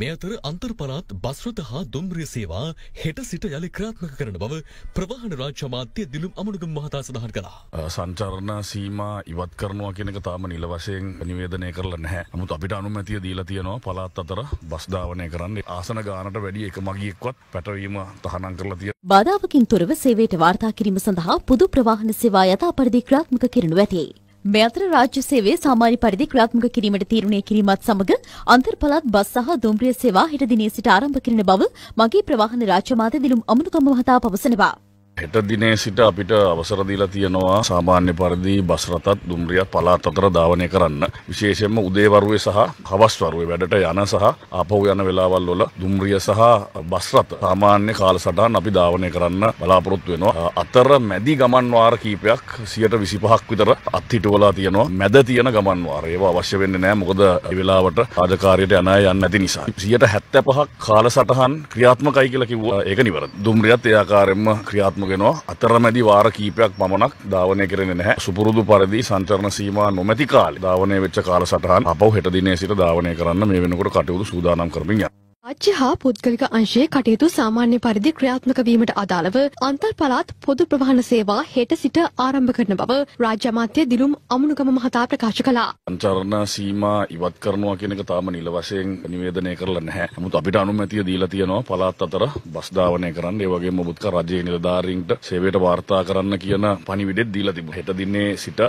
මේ අතර අන්තර්පරාත් බස්රත හා දුම්රිය සේවා හෙට සිට යළි ක්‍රාත්මක කරන බව ප්‍රවාහන රාජ්‍යමාත්‍යය දිලුම් අමනුගම් මහතා සඳහන් කළා. සංචරණ සීම ඉවත් කරනවා කෙනෙක තාම නිලවශයෙන් නිවේදනය කරලා නැහැ මුත් අපිට අනුමැතිය දීලා තියෙනවා පලාත් අතර බස්ධාවනය කරන්නේ ආසන ගානට වැඩි එක මගියෙක්වත් පැටවීම තහනම් කරලා තිය. බාධාවකින් තොරව සේවයට වාර්තා කිරීම සඳහා පුදු ප්‍රවාහන සේවා යථා පරිදි ක්‍රාත්මක කරනු ඇති. මේ අතර රාජ්‍ය සේවයේ සාමාන්‍ය පරිදි ක්‍රියාත්මක කිරීමට තීරණය කිරීමත් සමග අන්තර්පළාත් බස් සහ දුම්රිය සේවා හෙට දිනේ සිට ආරම්භ කරන බව මගේ ප්‍රවාහන රාජ්‍ය මාධ්‍ය දිලුම් අමනුකම මහතා පවසනවා. හෙට දිනේ සිට අපිට අවසර දීලා තියෙනවා සාමාන්‍ය පරිදි බස් රථත් දුම්රියත් පළාත් අතර ධාවනය කරන්න. විශේෂයෙන්ම උදේවරුේ සහ හවස්වරුේ වැඩට යන සහ ආපහු යන වෙලාවල් වල දුම්රිය සහ බස් රථ සාමාන්‍ය කාලසටහන් අපි ධාවනය කරන්න බලාපොරොත්තු වෙනවා. අතර මැදි ගමන් වාර කීපයක් 125ක් විතර අත්හිටුවලා තියෙනවා. මැද තියෙන ගමන් වාර ඒවා අවශ්‍ය වෙන්නේ නැහැ. මොකද ඒ වෙලාවට රාජකාරියට යන අය යන්නේ නැති නිසා. 175ක් කාලසටහන් ක්‍රියාත්මකයි කියලා කිව්වා. ඒක නිවැරදි. දුම්රියත් ඒ ආකාරයෙන්ම ක්‍රියාත්මක ක්‍රියාත්මගෙනවා අතරමැදි වාර කීපයක් පමණක් ධාවනය කරෙන නැහැ සුපුරුදු පරිදි සංචරණ සීමා නොමැති කාලේ ධාවනය වෙච්ච කාලසටහන් අපව හෙට දිනේ සිට ධාවනය කරන්න මේ වෙනකොට කටයුතු සූදානම් කරමින් යනවා රාජ්‍ය හා පුද්ගලික අංශයේ කටයුතු සාමාන්‍ය පරිදි ක්‍රියාත්මක වීමට අදාළව අන්තර් පළාත් පොදු ප්‍රවාහන සේවා හෙට සිට ආරම්භ කරන බව රාජ්‍ය අමාත්‍ය දිලුම් අමුණුගම මහතා ප්‍රකාශ කළා. සංචාරණ සීමා ඉවත් කරනවා කියන එක තාම නිල වශයෙන් නිවේදනය කරලා නැහැ. නමුත් අපිට අනුමැතිය දීලා තියෙනවා පළාත් අතර බස් ධාවනය කරන්න, ඒ වගේම මුත්ක රජයේ නිලධාරීන්ට සේවයට වාර්තා කරන්න කියන පණිවිඩෙත් දීලා තිබුණා. හෙට දිනේ සිට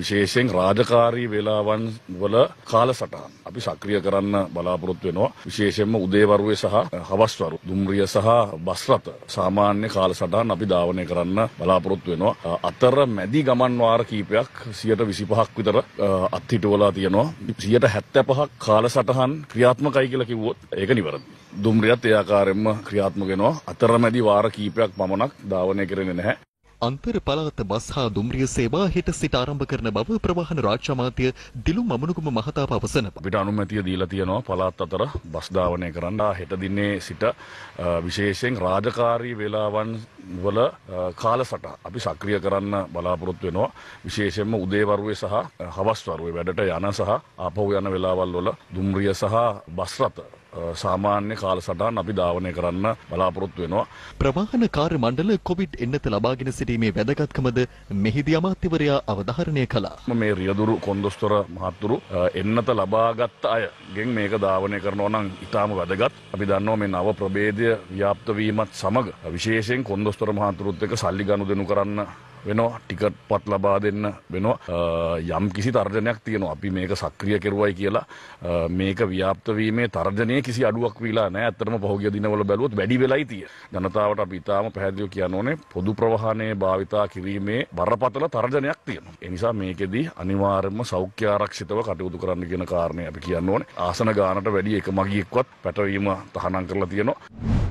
විශේෂයෙන් රාජකාරී වේලාවන් වල කාලසටහන් අපි සක්‍රිය කරන්න බලාපොරොත්තු වෙනවා. විශේෂයෙන්ම උදේ රේවරුවේ සහ හවස්වරු දුම්රිය සහ බස්රත සාමාන්‍ය කාලසටහන් අපි ධාවනය කරන්න බලාපොරොත්තු වෙනවා අතර මැදි ගමන් වාර කීපයක් 125ක් විතර අත්හිටුවලා තියෙනවා 175ක් කාලසටහන් ක්‍රියාත්මකයි කියලා කිව්වොත් ඒක නිවැරදි දුම්රියත් ඒ ආකාරයෙන්ම ක්‍රියාත්මක වෙනවා අතරමැදි වාර කීපයක් පමණක් ධාවනය කරන්නේ නැහැ අන්තර් පළාත බස් හා දුම්රිය සේවා හෙට සිට ආරම්භ කරන බව ප්‍රවාහන රාජ්‍ය අමාත්‍ය දිලු මමනුගම මහතා පවසනවා. අපිට අනුමැතිය දීලා තියෙනවා පළාත් අතර බස් ධාවනය කරන්න. හෙට දිනේ සිට විශේෂයෙන් රාජකාරී වේලාවන් වල කාලසටහන අපි සක්‍රිය කරන්න බලාපොරොත්තු වෙනවා. විශේෂයෙන්ම උදේවරුේ සහ හවස්වරුේ වැඩට යන සහ ආපහු යන වේලාවල් වල දුම්රිය සහ බස් රථ සාමාන්‍ය කාලසටහන් අපි ධාවනය කරන්න බලාපොරොත්තු වෙනවා. ප්‍රවාහන කාර්ය මණ්ඩල කොවිඩ් එන්නත ලබාගෙන සිටීමේ වැදගත්කමද මෙහිදී අමාත්‍යවරයා අවධාරණය කළා. මේ රියදුරු කොන්දොස්තර මහතුරු එන්නත ලබාගත් අයගෙන් මේක ධාවනය කරනවා නම් ඉතාම වැදගත්. අපි දන්නවා මේ නව ප්‍රභේදය ව්‍යාප්ත වීමත් සමග විශේෂයෙන් කොන්දොස්තර මහතුරුත් එක්ක සල්ලි ගනුදෙනු කරන්න වෙනවා ටිකට් පත් ලබා දෙන්න වෙනවා යම් කිසි තර්ජනයක් තියෙනවා අපි මේක සක්‍රිය කෙරුවයි කියලා මේක ව්‍යාප්තවීමේ තර්ජනය කිසි අඩුවක් වෙලා නෑ ඇත්තටම පහුගිය දිනවල බැලුවොත් වැඩි වෙලයි තිය ජනතාවට අපි ඉතාම පැහැදිලිව කියන්න ඕනේ පොදු ප්‍රවාහනයේ භාවිතා කිරීමේ බරපතල තර්ජනයක් තියෙනවා ඒ නිසා මේකෙදී අනිවාර්යයෙන්ම සෞඛ්‍ය ආරක්ෂිතව කටයුතු කරන්න කියන කාරණේ අපි කියන්න ඕනේ ආසන ගානට වැඩි එක මගියෙක්වත් පැටවීම තහනම් කරලා තියෙනවා